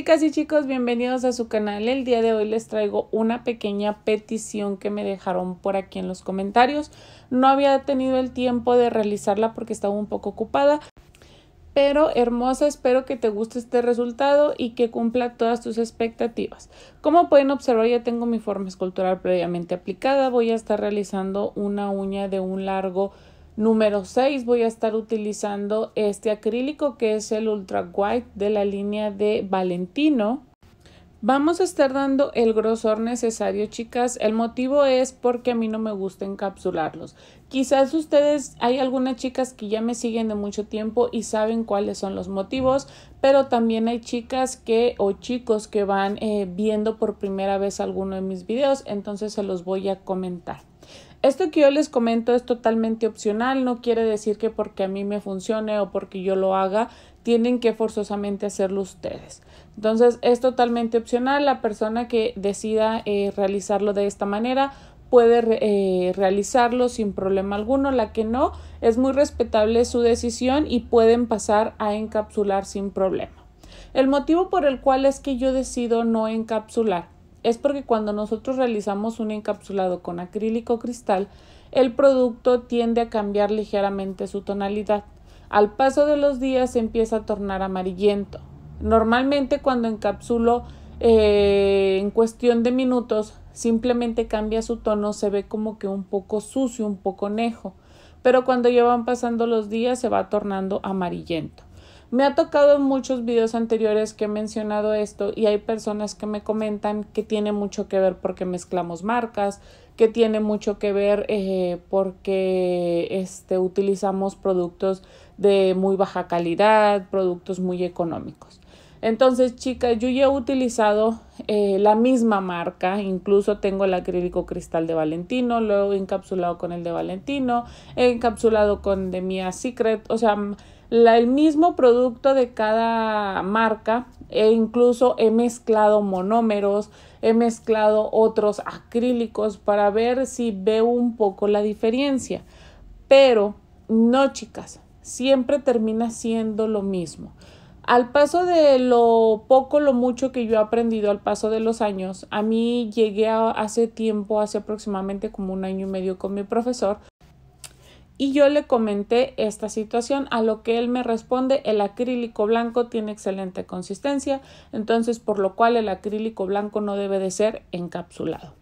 chicas y chicos, bienvenidos a su canal. El día de hoy les traigo una pequeña petición que me dejaron por aquí en los comentarios. No había tenido el tiempo de realizarla porque estaba un poco ocupada. Pero hermosa, espero que te guste este resultado y que cumpla todas tus expectativas. Como pueden observar ya tengo mi forma escultural previamente aplicada. Voy a estar realizando una uña de un largo Número 6 voy a estar utilizando este acrílico que es el Ultra White de la línea de Valentino. Vamos a estar dando el grosor necesario, chicas. El motivo es porque a mí no me gusta encapsularlos. Quizás ustedes, hay algunas chicas que ya me siguen de mucho tiempo y saben cuáles son los motivos, pero también hay chicas que o chicos que van eh, viendo por primera vez alguno de mis videos, entonces se los voy a comentar. Esto que yo les comento es totalmente opcional, no quiere decir que porque a mí me funcione o porque yo lo haga, tienen que forzosamente hacerlo ustedes. Entonces es totalmente opcional, la persona que decida eh, realizarlo de esta manera puede eh, realizarlo sin problema alguno, la que no es muy respetable su decisión y pueden pasar a encapsular sin problema. El motivo por el cual es que yo decido no encapsular es porque cuando nosotros realizamos un encapsulado con acrílico cristal, el producto tiende a cambiar ligeramente su tonalidad. Al paso de los días se empieza a tornar amarillento. Normalmente cuando encapsulo eh, en cuestión de minutos simplemente cambia su tono, se ve como que un poco sucio, un poco nejo, pero cuando ya van pasando los días se va tornando amarillento. Me ha tocado en muchos videos anteriores que he mencionado esto y hay personas que me comentan que tiene mucho que ver porque mezclamos marcas, que tiene mucho que ver eh, porque este, utilizamos productos de muy baja calidad, productos muy económicos. Entonces, chicas, yo ya he utilizado eh, la misma marca, incluso tengo el acrílico cristal de Valentino, lo he encapsulado con el de Valentino, he encapsulado con de Mia Secret, o sea, el mismo producto de cada marca e incluso he mezclado monómeros, he mezclado otros acrílicos para ver si veo un poco la diferencia. Pero no, chicas, siempre termina siendo lo mismo. Al paso de lo poco, lo mucho que yo he aprendido al paso de los años, a mí llegué hace tiempo, hace aproximadamente como un año y medio con mi profesor, y yo le comenté esta situación, a lo que él me responde, el acrílico blanco tiene excelente consistencia, entonces por lo cual el acrílico blanco no debe de ser encapsulado.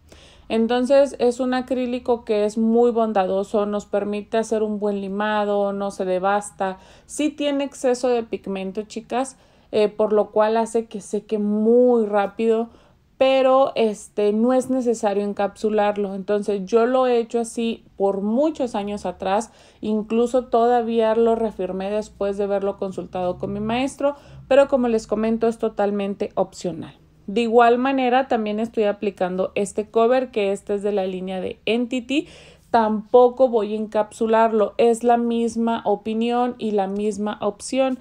Entonces es un acrílico que es muy bondadoso, nos permite hacer un buen limado, no se devasta, sí tiene exceso de pigmento chicas, eh, por lo cual hace que seque muy rápido, pero este no es necesario encapsularlo. Entonces yo lo he hecho así por muchos años atrás, incluso todavía lo reafirmé después de haberlo consultado con mi maestro, pero como les comento es totalmente opcional. De igual manera también estoy aplicando este cover que este es de la línea de Entity, tampoco voy a encapsularlo, es la misma opinión y la misma opción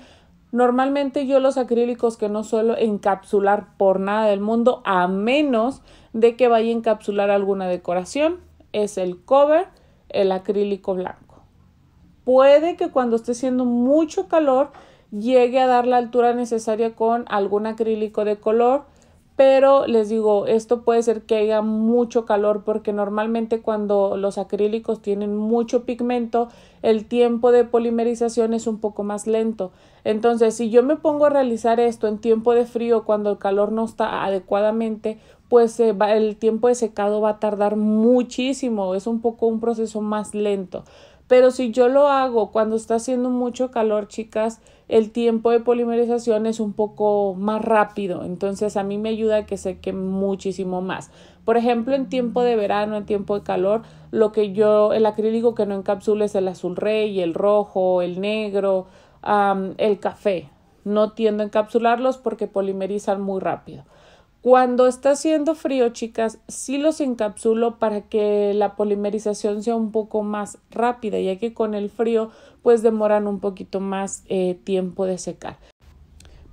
Normalmente yo los acrílicos que no suelo encapsular por nada del mundo, a menos de que vaya a encapsular alguna decoración, es el cover, el acrílico blanco. Puede que cuando esté haciendo mucho calor llegue a dar la altura necesaria con algún acrílico de color, pero les digo, esto puede ser que haya mucho calor porque normalmente cuando los acrílicos tienen mucho pigmento, el tiempo de polimerización es un poco más lento. Entonces, si yo me pongo a realizar esto en tiempo de frío, cuando el calor no está adecuadamente, pues eh, el tiempo de secado va a tardar muchísimo, es un poco un proceso más lento. Pero si yo lo hago cuando está haciendo mucho calor, chicas, el tiempo de polimerización es un poco más rápido, entonces a mí me ayuda a que seque muchísimo más. Por ejemplo, en tiempo de verano, en tiempo de calor, lo que yo, el acrílico que no encapsula es el azul rey, el rojo, el negro, el café. No tiendo a encapsularlos porque polimerizan muy rápido. Cuando está haciendo frío, chicas, sí los encapsulo para que la polimerización sea un poco más rápida, ya que con el frío pues demoran un poquito más eh, tiempo de secar.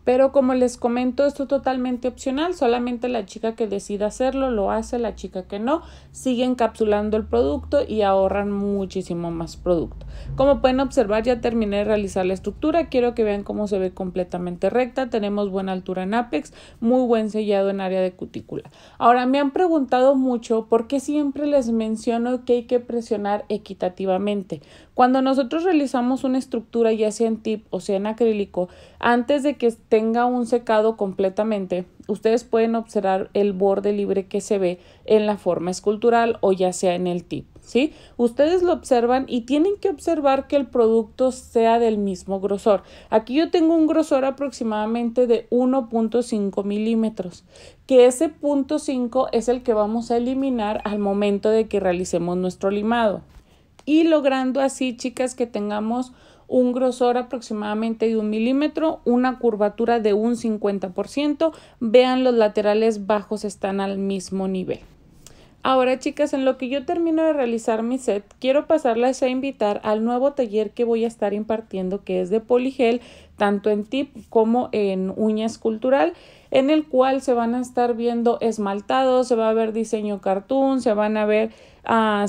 Pero como les comento, esto es totalmente opcional, solamente la chica que decida hacerlo lo hace, la chica que no, sigue encapsulando el producto y ahorran muchísimo más producto. Como pueden observar, ya terminé de realizar la estructura, quiero que vean cómo se ve completamente recta, tenemos buena altura en apex, muy buen sellado en área de cutícula. Ahora, me han preguntado mucho por qué siempre les menciono que hay que presionar equitativamente. Cuando nosotros realizamos una estructura, ya sea en tip o sea en acrílico, antes de que esté tenga un secado completamente, ustedes pueden observar el borde libre que se ve en la forma escultural o ya sea en el tip, si Ustedes lo observan y tienen que observar que el producto sea del mismo grosor. Aquí yo tengo un grosor aproximadamente de 1.5 milímetros, que ese punto 5 es el que vamos a eliminar al momento de que realicemos nuestro limado. Y logrando así, chicas, que tengamos un grosor aproximadamente de un milímetro, una curvatura de un 50%. Vean, los laterales bajos están al mismo nivel. Ahora chicas, en lo que yo termino de realizar mi set, quiero pasarles a invitar al nuevo taller que voy a estar impartiendo que es de poligel, tanto en tip como en uña escultural, en el cual se van a estar viendo esmaltados, se va a ver diseño cartoon, se van a ver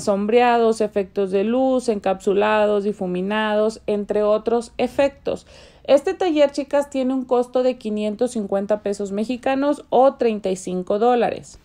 sombreados, efectos de luz, encapsulados, difuminados, entre otros efectos. Este taller, chicas, tiene un costo de 550 pesos mexicanos o 35 dólares.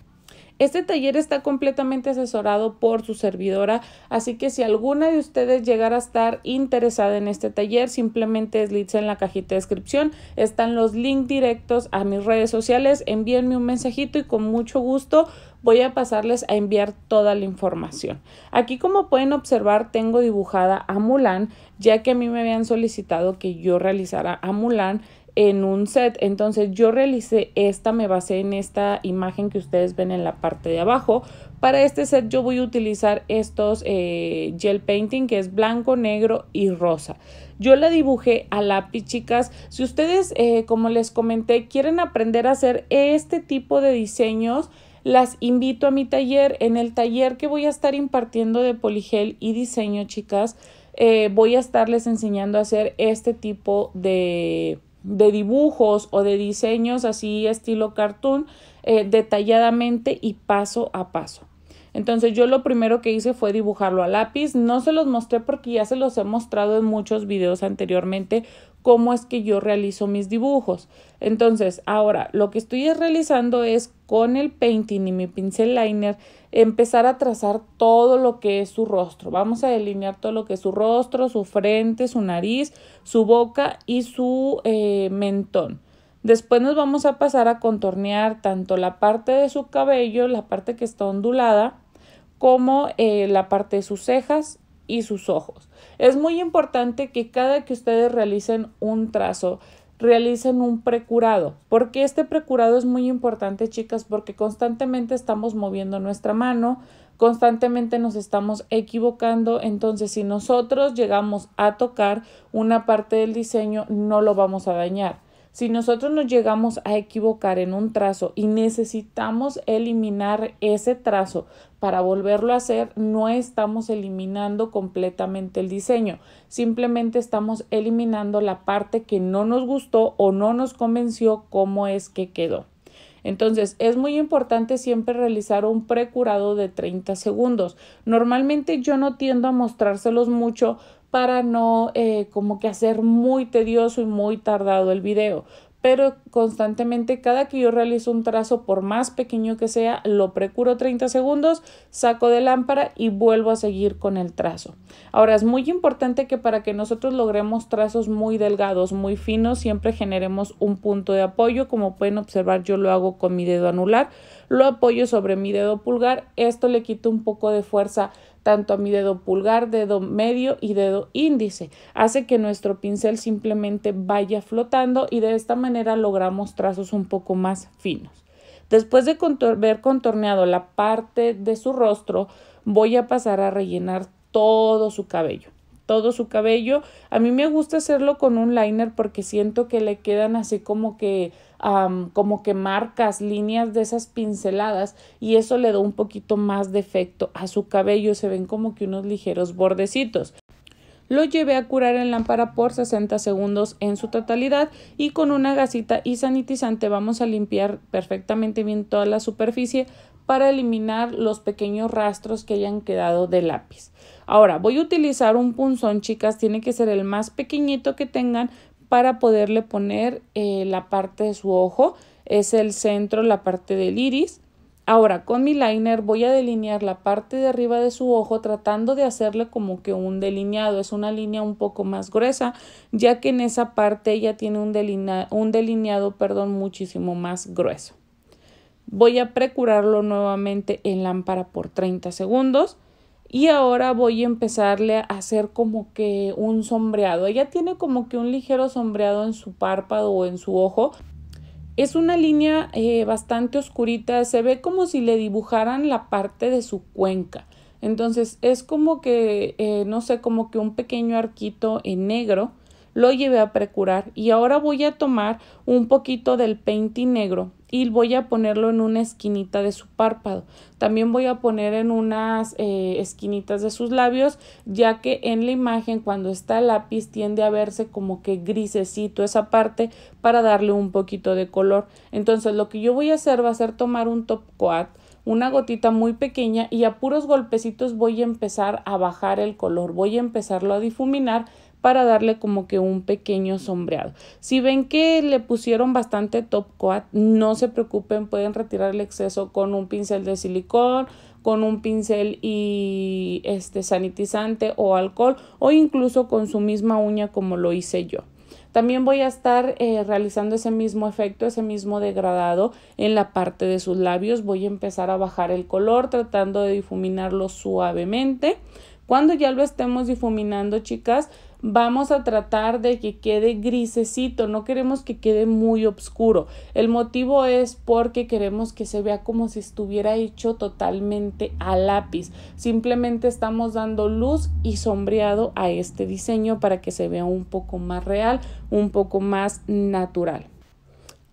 Este taller está completamente asesorado por su servidora, así que si alguna de ustedes llegara a estar interesada en este taller, simplemente deslice en la cajita de descripción. Están los links directos a mis redes sociales. Envíenme un mensajito y con mucho gusto voy a pasarles a enviar toda la información. Aquí como pueden observar tengo dibujada a Mulan, ya que a mí me habían solicitado que yo realizara a Mulan en un set. Entonces yo realicé esta, me basé en esta imagen que ustedes ven en la parte de abajo. Para este set yo voy a utilizar estos eh, gel painting que es blanco, negro y rosa. Yo la dibujé a lápiz, chicas. Si ustedes, eh, como les comenté, quieren aprender a hacer este tipo de diseños, las invito a mi taller. En el taller que voy a estar impartiendo de poligel y diseño, chicas, eh, voy a estarles enseñando a hacer este tipo de de dibujos o de diseños así estilo cartoon eh, detalladamente y paso a paso. Entonces yo lo primero que hice fue dibujarlo a lápiz. No se los mostré porque ya se los he mostrado en muchos videos anteriormente cómo es que yo realizo mis dibujos. Entonces ahora lo que estoy realizando es con el painting y mi pincel liner empezar a trazar todo lo que es su rostro. Vamos a delinear todo lo que es su rostro, su frente, su nariz, su boca y su eh, mentón. Después nos vamos a pasar a contornear tanto la parte de su cabello, la parte que está ondulada, como eh, la parte de sus cejas y sus ojos. Es muy importante que cada que ustedes realicen un trazo, realicen un precurado. Porque este precurado es muy importante, chicas, porque constantemente estamos moviendo nuestra mano, constantemente nos estamos equivocando, entonces si nosotros llegamos a tocar una parte del diseño, no lo vamos a dañar. Si nosotros nos llegamos a equivocar en un trazo y necesitamos eliminar ese trazo para volverlo a hacer, no estamos eliminando completamente el diseño, simplemente estamos eliminando la parte que no nos gustó o no nos convenció cómo es que quedó. Entonces, es muy importante siempre realizar un precurado de 30 segundos. Normalmente yo no tiendo a mostrárselos mucho para no eh, como que hacer muy tedioso y muy tardado el video. Pero constantemente cada que yo realizo un trazo, por más pequeño que sea, lo precuro 30 segundos, saco de lámpara y vuelvo a seguir con el trazo. Ahora es muy importante que para que nosotros logremos trazos muy delgados, muy finos, siempre generemos un punto de apoyo. Como pueden observar, yo lo hago con mi dedo anular, lo apoyo sobre mi dedo pulgar, esto le quita un poco de fuerza tanto a mi dedo pulgar, dedo medio y dedo índice. Hace que nuestro pincel simplemente vaya flotando y de esta manera logramos trazos un poco más finos. Después de ver contorneado la parte de su rostro, voy a pasar a rellenar todo su cabello. Todo su cabello. A mí me gusta hacerlo con un liner porque siento que le quedan así como que como que marcas, líneas de esas pinceladas y eso le da un poquito más de efecto a su cabello, se ven como que unos ligeros bordecitos. Lo llevé a curar en lámpara por 60 segundos en su totalidad y con una gasita y sanitizante vamos a limpiar perfectamente bien toda la superficie para eliminar los pequeños rastros que hayan quedado de lápiz. Ahora voy a utilizar un punzón chicas, tiene que ser el más pequeñito que tengan para poderle poner eh, la parte de su ojo, es el centro, la parte del iris. Ahora con mi liner voy a delinear la parte de arriba de su ojo tratando de hacerle como que un delineado, es una línea un poco más gruesa ya que en esa parte ella tiene un, un delineado perdón, muchísimo más grueso. Voy a precurarlo nuevamente en lámpara por 30 segundos. Y ahora voy a empezarle a hacer como que un sombreado. Ella tiene como que un ligero sombreado en su párpado o en su ojo. Es una línea eh, bastante oscurita, se ve como si le dibujaran la parte de su cuenca. Entonces es como que, eh, no sé, como que un pequeño arquito en negro lo llevé a precurar y ahora voy a tomar un poquito del painting negro y voy a ponerlo en una esquinita de su párpado. También voy a poner en unas eh, esquinitas de sus labios, ya que en la imagen cuando está el lápiz tiende a verse como que grisecito esa parte para darle un poquito de color. Entonces lo que yo voy a hacer va a ser tomar un top coat una gotita muy pequeña y a puros golpecitos voy a empezar a bajar el color, voy a empezarlo a difuminar para darle como que un pequeño sombreado. Si ven que le pusieron bastante top coat, no se preocupen, pueden retirar el exceso con un pincel de silicón, con un pincel y este sanitizante o alcohol o incluso con su misma uña como lo hice yo. También voy a estar eh, realizando ese mismo efecto, ese mismo degradado en la parte de sus labios. Voy a empezar a bajar el color tratando de difuminarlo suavemente. Cuando ya lo estemos difuminando, chicas, vamos a tratar de que quede grisecito, no queremos que quede muy oscuro. El motivo es porque queremos que se vea como si estuviera hecho totalmente a lápiz. Simplemente estamos dando luz y sombreado a este diseño para que se vea un poco más real, un poco más natural.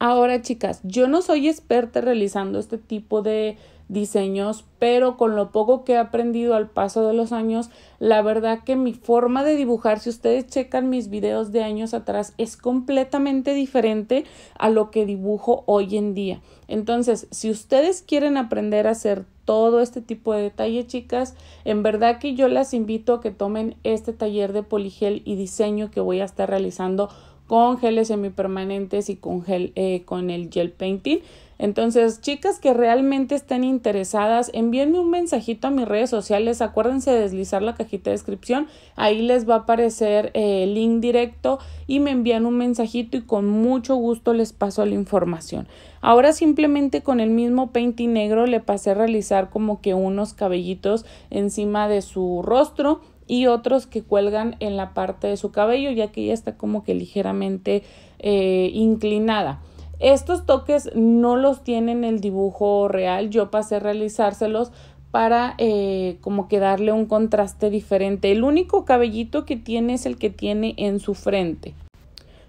Ahora, chicas, yo no soy experta realizando este tipo de diseños, pero con lo poco que he aprendido al paso de los años, la verdad que mi forma de dibujar, si ustedes checan mis videos de años atrás, es completamente diferente a lo que dibujo hoy en día. Entonces, si ustedes quieren aprender a hacer todo este tipo de detalle, chicas, en verdad que yo las invito a que tomen este taller de poligel y diseño que voy a estar realizando con geles semipermanentes y con, gel, eh, con el gel painting. Entonces, chicas que realmente estén interesadas, envíenme un mensajito a mis redes sociales. Acuérdense de deslizar la cajita de descripción. Ahí les va a aparecer eh, el link directo y me envían un mensajito y con mucho gusto les paso la información. Ahora simplemente con el mismo painting negro le pasé a realizar como que unos cabellitos encima de su rostro y otros que cuelgan en la parte de su cabello, ya que ella está como que ligeramente eh, inclinada. Estos toques no los tienen el dibujo real, yo pasé a realizárselos para eh, como que darle un contraste diferente. El único cabellito que tiene es el que tiene en su frente.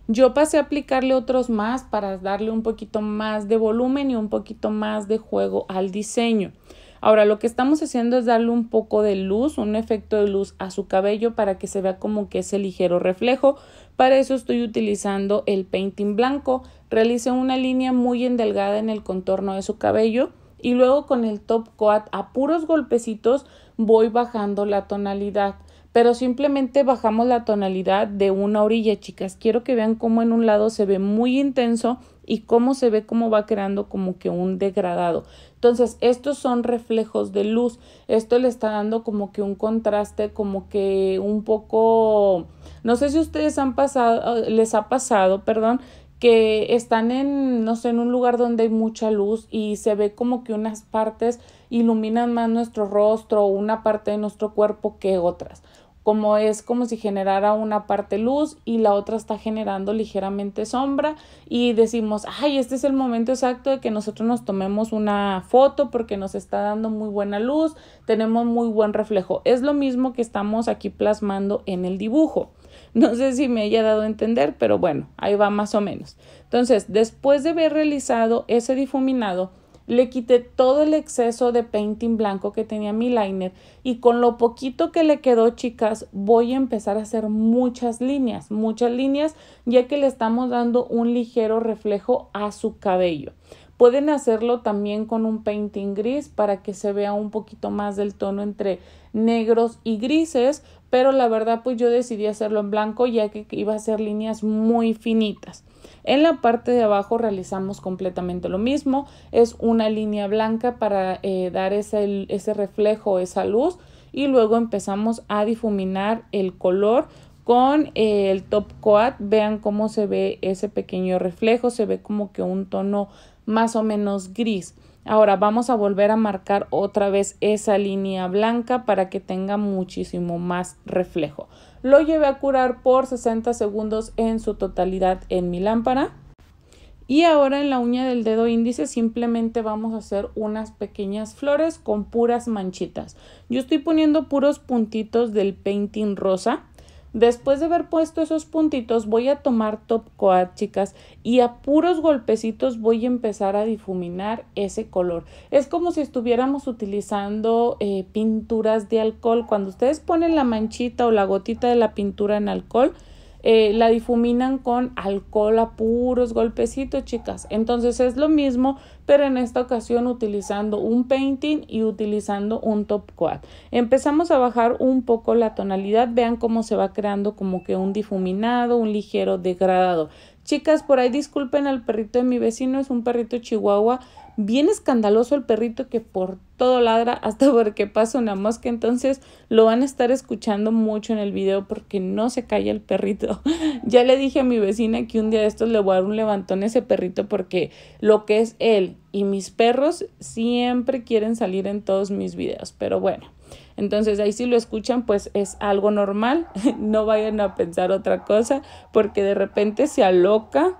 Yo pasé a aplicarle otros más para darle un poquito más de volumen y un poquito más de juego al diseño. Ahora lo que estamos haciendo es darle un poco de luz, un efecto de luz a su cabello para que se vea como que ese ligero reflejo. Para eso estoy utilizando el painting blanco. Realicé una línea muy endelgada en el contorno de su cabello y luego con el top coat a puros golpecitos voy bajando la tonalidad pero simplemente bajamos la tonalidad de una orilla, chicas. Quiero que vean cómo en un lado se ve muy intenso y cómo se ve cómo va creando como que un degradado. Entonces, estos son reflejos de luz. Esto le está dando como que un contraste, como que un poco no sé si ustedes han pasado les ha pasado, perdón, que están en no sé, en un lugar donde hay mucha luz y se ve como que unas partes iluminan más nuestro rostro o una parte de nuestro cuerpo que otras. Como es como si generara una parte luz y la otra está generando ligeramente sombra y decimos, ay, este es el momento exacto de que nosotros nos tomemos una foto porque nos está dando muy buena luz, tenemos muy buen reflejo. Es lo mismo que estamos aquí plasmando en el dibujo. No sé si me haya dado a entender, pero bueno, ahí va más o menos. Entonces, después de haber realizado ese difuminado, le quité todo el exceso de painting blanco que tenía mi liner y con lo poquito que le quedó, chicas, voy a empezar a hacer muchas líneas, muchas líneas, ya que le estamos dando un ligero reflejo a su cabello. Pueden hacerlo también con un painting gris para que se vea un poquito más del tono entre negros y grises pero la verdad pues yo decidí hacerlo en blanco ya que iba a ser líneas muy finitas. En la parte de abajo realizamos completamente lo mismo, es una línea blanca para eh, dar ese, reflejo, esa luz y luego empezamos a difuminar el color con eh, el top coat. Vean cómo se ve ese pequeño reflejo, se ve como que un tono más o menos gris. Ahora vamos a volver a marcar otra vez esa línea blanca para que tenga muchísimo más reflejo. Lo llevé a curar por 60 segundos en su totalidad en mi lámpara. Y ahora en la uña del dedo índice simplemente vamos a hacer unas pequeñas flores con puras manchitas. Yo estoy poniendo puros puntitos del painting rosa Después de haber puesto esos puntitos, voy a tomar top coat, chicas, y a puros golpecitos voy a empezar a difuminar ese color. Es como si estuviéramos utilizando eh, pinturas de alcohol. Cuando ustedes ponen la manchita o la gotita de la pintura en alcohol, eh, la difuminan con alcohol a puros golpecitos, chicas. Entonces es lo mismo, pero en esta ocasión utilizando un painting y utilizando un top quad. Empezamos a bajar un poco la tonalidad. Vean cómo se va creando como que un difuminado, un ligero degradado. Chicas, por ahí disculpen al perrito de mi vecino, es un perrito chihuahua bien escandaloso el perrito que por todo ladra hasta porque pasa una mosca. Entonces lo van a estar escuchando mucho en el video porque no se calla el perrito. ya le dije a mi vecina que un día de estos le voy a dar un levantón a ese perrito porque lo que es él y mis perros siempre quieren salir en todos mis videos. Pero bueno. Entonces ahí si lo escuchan, pues es algo normal, no vayan a pensar otra cosa, porque de repente se aloca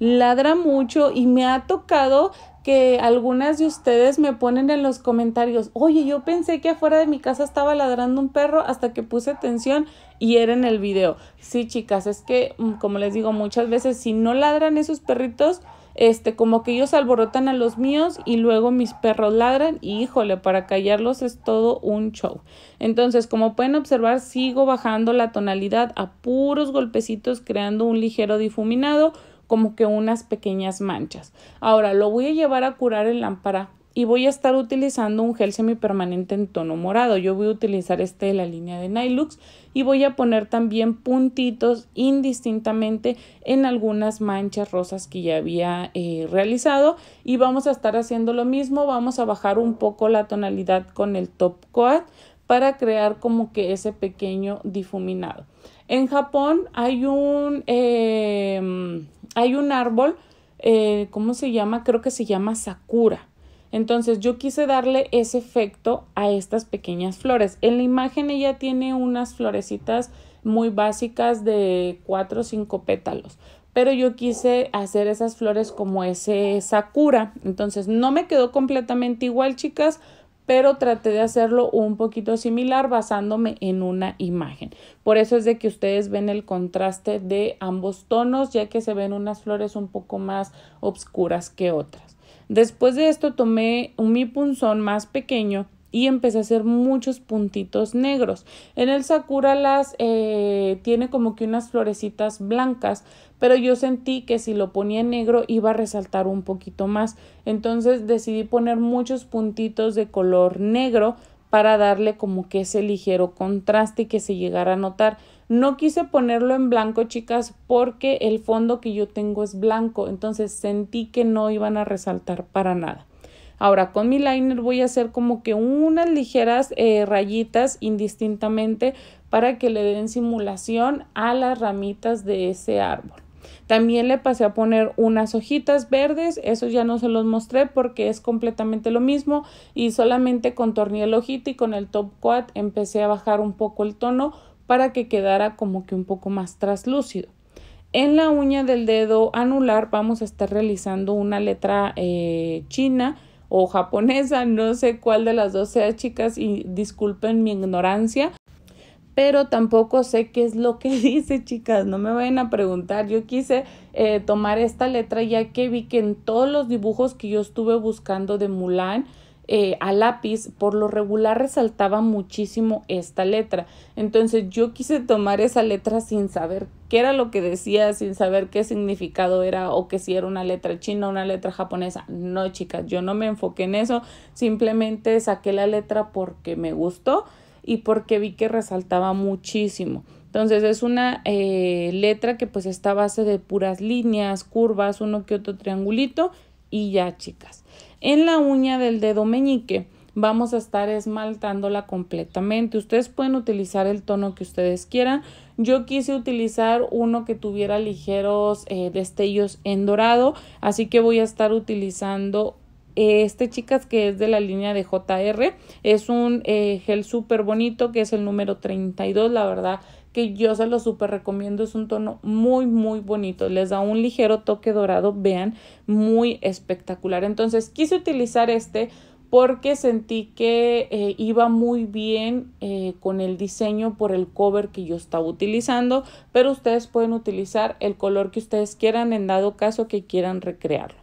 ladra mucho y me ha tocado que algunas de ustedes me ponen en los comentarios, oye, yo pensé que afuera de mi casa estaba ladrando un perro hasta que puse atención y era en el video. Sí, chicas, es que, mm, como les digo, muchas veces si no ladran esos perritos, este, como que ellos alborotan a los míos y luego mis perros ladran y híjole, para callarlos es todo un show. Entonces, como pueden observar, sigo bajando la tonalidad a puros golpecitos creando un ligero difuminado como que unas pequeñas manchas. Ahora lo voy a llevar a curar en lámpara y voy a estar utilizando un gel semipermanente en tono morado. Yo voy a utilizar este de la línea de Nylux y voy a poner también puntitos indistintamente en algunas manchas rosas que ya había eh, realizado y vamos a estar haciendo lo mismo. Vamos a bajar un poco la tonalidad con el top coat para crear como que ese pequeño difuminado. En Japón hay un... Em, hay un árbol, eh, ¿cómo se llama? Creo que se llama Sakura. Entonces yo quise darle ese efecto a estas pequeñas flores. En la imagen ella tiene unas florecitas muy básicas de 4 o 5 pétalos, pero yo quise hacer esas flores como ese sakura. Entonces no me quedó completamente igual, chicas, pero traté de hacerlo un poquito similar basándome en una imagen. Por eso es de que ustedes ven el contraste de ambos tonos, ya que se ven unas flores un poco más obscuras que otras. Después de esto tomé un mi punzón más pequeño y empecé a hacer muchos puntitos negros. En el Sakura las eh, tiene como que unas florecitas blancas, pero yo sentí que si lo ponía en negro iba a resaltar un poquito más. Entonces decidí poner muchos puntitos de color negro para darle como que ese ligero contraste y que se llegara a notar. No quise ponerlo en blanco, chicas, porque el fondo que yo tengo es blanco, entonces sentí que no iban a resaltar para nada. Ahora con mi liner voy a hacer como que unas ligeras eh, rayitas indistintamente para que le den simulación a las ramitas de ese árbol. También le pasé a poner unas hojitas verdes, eso ya no se los mostré porque es completamente lo mismo y solamente contorné el ojito y con el top quad empecé a bajar un poco el tono para que quedara como que un poco más traslúcido. En la uña del dedo anular vamos a estar realizando una letra eh, china o japonesa, no sé cuál de las dos sea, chicas, y disculpen mi ignorancia, pero tampoco sé qué es lo que dice, chicas, no me vayan a preguntar. Yo quise eh, tomar esta letra ya que vi que en todos los dibujos que yo estuve buscando de Mulan, eh, a lápiz, por lo regular resaltaba muchísimo esta letra. Entonces yo quise tomar esa letra sin saber qué era lo que decía, sin saber qué significado era o que si era una letra china, o una letra japonesa. No, chicas, yo no me enfoqué en eso, simplemente saqué la letra porque me gustó y porque vi que resaltaba muchísimo. Entonces es una eh, letra que pues está base de puras líneas, curvas, uno que otro triangulito y ya chicas en la uña del dedo meñique vamos a estar esmaltándola completamente. Ustedes pueden utilizar el tono que ustedes quieran. Yo quise utilizar uno que tuviera ligeros eh, destellos en dorado, así que voy a estar utilizando eh, este, chicas, que es de la línea de JR. Es un eh, gel súper bonito que es el número 32, la verdad que yo se lo súper recomiendo. Es un tono muy, muy bonito. Les da un ligero toque dorado, vean, muy espectacular. Entonces quise utilizar este porque sentí que eh, iba muy bien eh, con el diseño por el cover que yo estaba utilizando, pero ustedes pueden utilizar el color que ustedes quieran en dado caso que quieran recrearlo.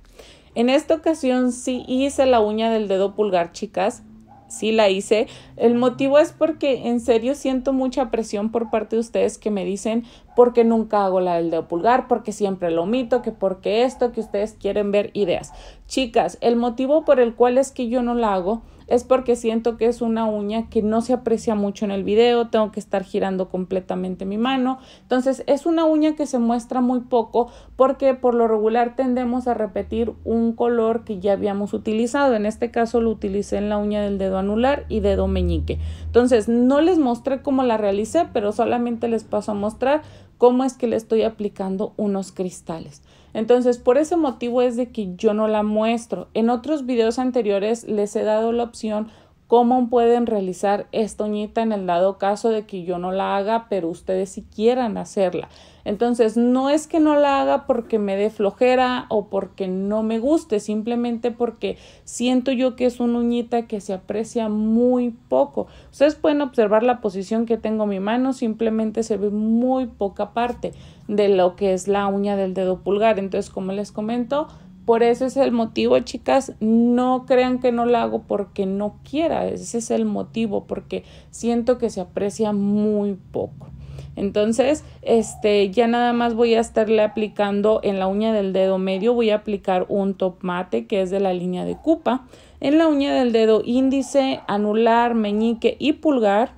En esta ocasión sí hice la uña del dedo pulgar, chicas sí la hice. El motivo es porque en serio siento mucha presión por parte de ustedes que me dicen porque nunca hago la del dedo pulgar, porque siempre lo omito, que porque esto, que ustedes quieren ver ideas. Chicas, el motivo por el cual es que yo no la hago es porque siento que es una uña que no se aprecia mucho en el video, tengo que estar girando completamente mi mano. Entonces es una uña que se muestra muy poco porque por lo regular tendemos a repetir un color que ya habíamos utilizado. En este caso lo utilicé en la uña del dedo anular y dedo meñique. Entonces no les mostré cómo la realicé, pero solamente les paso a mostrar cómo es que le estoy aplicando unos cristales. Entonces, por ese motivo es de que yo no la muestro. En otros videos anteriores les he dado la opción ¿Cómo pueden realizar esta uñita en el dado caso de que yo no la haga, pero ustedes si quieran hacerla? Entonces, no es que no la haga porque me dé flojera o porque no me guste, simplemente porque siento yo que es una uñita que se aprecia muy poco. Ustedes pueden observar la posición que tengo mi mano, simplemente se ve muy poca parte de lo que es la uña del dedo pulgar. Entonces, como les comento, por eso es el motivo, chicas, no crean que no la hago porque no quiera, ese es el motivo, porque siento que se aprecia muy poco. Entonces, este, ya nada más voy a estarle aplicando en la uña del dedo medio, voy a aplicar un top mate que es de la línea de cupa. En la uña del dedo índice, anular, meñique y pulgar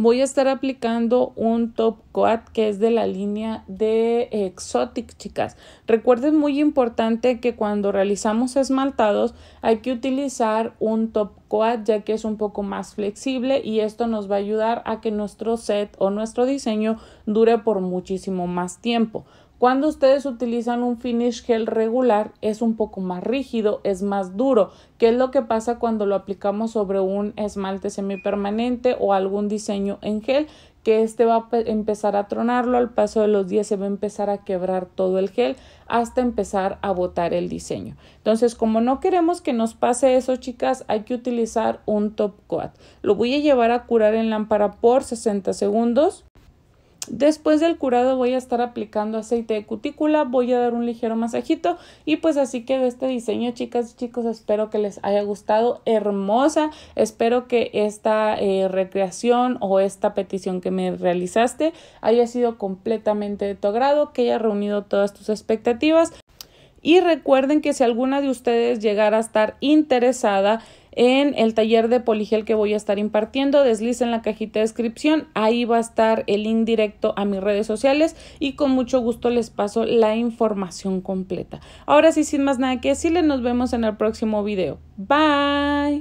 voy a estar aplicando un top coat que es de la línea de Exotic, chicas. Recuerden muy importante que cuando realizamos esmaltados hay que utilizar un top coat ya que es un poco más flexible y esto nos va a ayudar a que nuestro set o nuestro diseño dure por muchísimo más tiempo. Cuando ustedes utilizan un finish gel regular es un poco más rígido, es más duro, que es lo que pasa cuando lo aplicamos sobre un esmalte semipermanente o algún diseño en gel, que este va a empezar a tronarlo, al paso de los días se va a empezar a quebrar todo el gel hasta empezar a botar el diseño. Entonces, como no queremos que nos pase eso, chicas, hay que utilizar un top coat. Lo voy a llevar a curar en lámpara por 60 segundos. Después del curado voy a estar aplicando aceite de cutícula, voy a dar un ligero masajito y pues así quedó este diseño chicas y chicos, espero que les haya gustado, hermosa, espero que esta eh, recreación o esta petición que me realizaste haya sido completamente de tu agrado, que haya reunido todas tus expectativas. Y recuerden que si alguna de ustedes llegara a estar interesada en el taller de poligel que voy a estar impartiendo. deslice en la cajita de descripción, ahí va a estar el link directo a mis redes sociales y con mucho gusto les paso la información completa. Ahora sí, sin más nada que decirles, nos vemos en el próximo video. Bye.